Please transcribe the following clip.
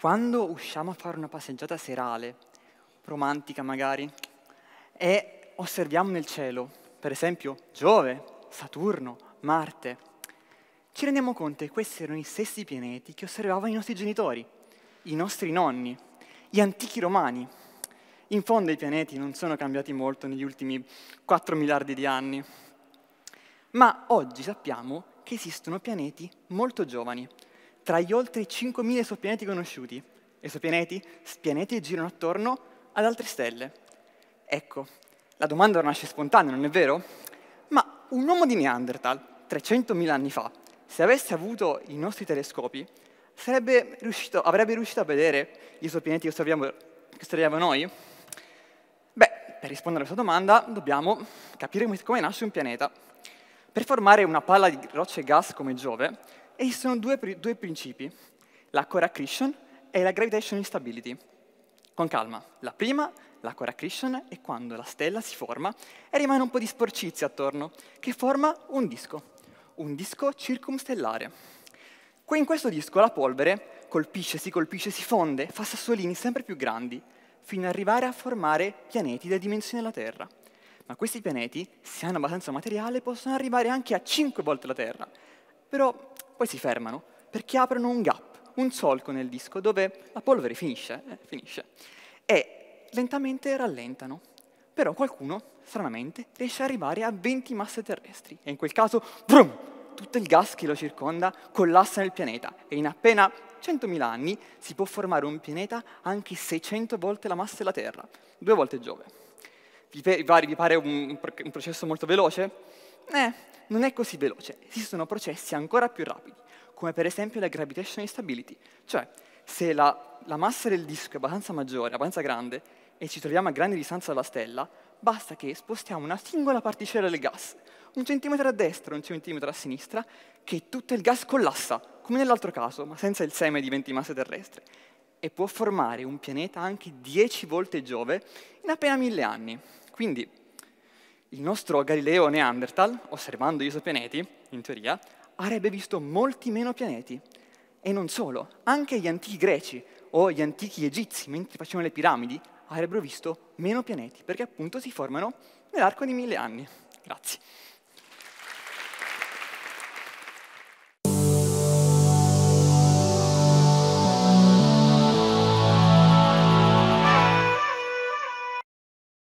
Quando usciamo a fare una passeggiata serale, romantica magari, e osserviamo nel cielo, per esempio Giove, Saturno, Marte, ci rendiamo conto che questi erano i stessi pianeti che osservavano i nostri genitori, i nostri nonni, gli antichi romani. In fondo i pianeti non sono cambiati molto negli ultimi 4 miliardi di anni, ma oggi sappiamo che esistono pianeti molto giovani, tra gli oltre 5.000 esopianeti conosciuti. Esopianeti, spianeti che girano attorno ad altre stelle. Ecco, la domanda nasce spontanea, non è vero? Ma un uomo di Neanderthal, 300.000 anni fa, se avesse avuto i nostri telescopi, riuscito, avrebbe riuscito a vedere gli esopianeti che osserviamo, che osserviamo noi? Beh, per rispondere a questa domanda dobbiamo capire come nasce un pianeta. Per formare una palla di rocce e gas come Giove, e ci sono due, due principi, core accretion e la gravitational instability. Con calma, la prima, la core accretion, è quando la stella si forma e rimane un po' di sporcizia attorno, che forma un disco, un disco circumstellare. Qui In questo disco la polvere colpisce, si colpisce, si fonde, fa sassolini sempre più grandi, fino ad arrivare a formare pianeti delle dimensioni della Terra. Ma questi pianeti, se hanno abbastanza materiale, possono arrivare anche a 5 volte la Terra. Però poi si fermano perché aprono un gap, un solco nel disco dove la polvere finisce, eh, finisce. E lentamente rallentano. Però qualcuno, stranamente, riesce ad arrivare a 20 masse terrestri e in quel caso, brum, tutto il gas che lo circonda collassa nel pianeta e in appena 100.000 anni si può formare un pianeta anche 600 volte la massa della Terra, due volte Giove. Vi pare, un processo molto veloce? eh, non è così veloce. Esistono processi ancora più rapidi, come per esempio la gravitational instability, cioè se la, la massa del disco è abbastanza maggiore, abbastanza grande, e ci troviamo a grande distanza dalla stella, basta che spostiamo una singola particella del gas, un centimetro a destra, un centimetro a sinistra, che tutto il gas collassa, come nell'altro caso, ma senza il seme di 20 masse terrestre, e può formare un pianeta anche 10 volte Giove in appena mille anni. Quindi il nostro Galileo Neanderthal, osservando gli esopianeti, in teoria, avrebbe visto molti meno pianeti. E non solo, anche gli antichi greci o gli antichi egizi, mentre facevano le piramidi, avrebbero visto meno pianeti, perché appunto si formano nell'arco di mille anni. Grazie.